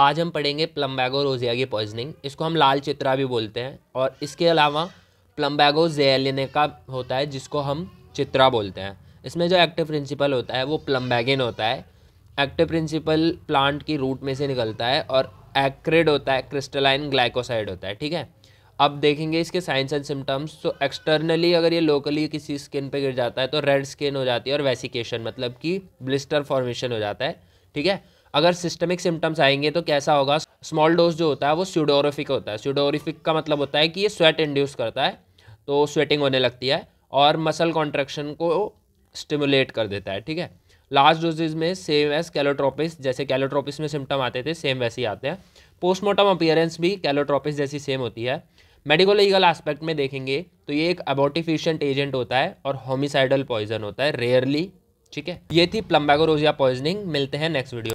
आज हम पढ़ेंगे प्लम्बैगो रोजिया की पॉइजनिंग इसको हम लाल चित्रा भी बोलते हैं और इसके अलावा प्लम्बैगो जेलिने का होता है जिसको हम चित्रा बोलते हैं इसमें जो एक्टिव प्रिंसिपल होता है वो प्लम्बैगिन होता है एक्टिव प्रिंसिपल प्लांट की रूट में से निकलता है और एक्रिड होता है क्रिस्टलाइन ग्लाइकोसाइड होता है ठीक है अब देखेंगे इसके साइंस एंड सिम्टम्स तो एक्सटर्नली अगर ये लोकली किसी स्किन पे गिर जाता है तो रेड स्किन हो जाती है और वेसिकेशन मतलब कि ब्लिस्टर फॉर्मेशन हो जाता है ठीक है अगर सिस्टमिक सिम्टम्स आएंगे तो कैसा होगा स्मॉल डोज जो होता है वो स्यूडोरिफिक होता है स्यूडोरिफिक का मतलब होता है कि ये स्वेट इंड्यूस करता है तो स्वेटिंग होने लगती है और मसल कॉन्ट्रेक्शन को स्टिमुलेट कर देता है ठीक है लास्ट डोजेज में सेम एज कैलोट्रोपिस जैसे कैलोट्रोपिस में सिम्टम आते थे सेम वैसे ही आते हैं पोस्टमार्टम अपियरेंस भी कैलोट्रोपिस जैसी सेम होती है मेडिको लीगल एस्पेक्ट में देखेंगे तो ये एक अबोटिफिशियंट एजेंट होता है और होमिसाइडल पॉइजन होता है रेयरली ठीक है ये थी प्लम्बागोरोजिया पॉइजनिंग मिलते हैं नेक्स्ट वीडियो